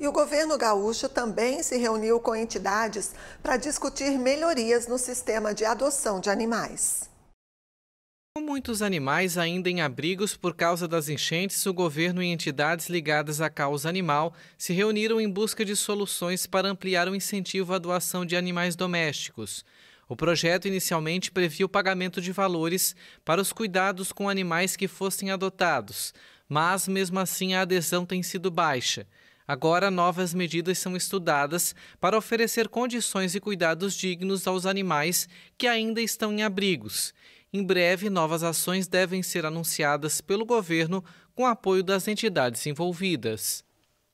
E o governo gaúcho também se reuniu com entidades para discutir melhorias no sistema de adoção de animais. Com muitos animais ainda em abrigos por causa das enchentes, o governo e entidades ligadas à causa animal se reuniram em busca de soluções para ampliar o incentivo à doação de animais domésticos. O projeto inicialmente previa o pagamento de valores para os cuidados com animais que fossem adotados, mas mesmo assim a adesão tem sido baixa. Agora, novas medidas são estudadas para oferecer condições e cuidados dignos aos animais que ainda estão em abrigos. Em breve, novas ações devem ser anunciadas pelo governo com apoio das entidades envolvidas.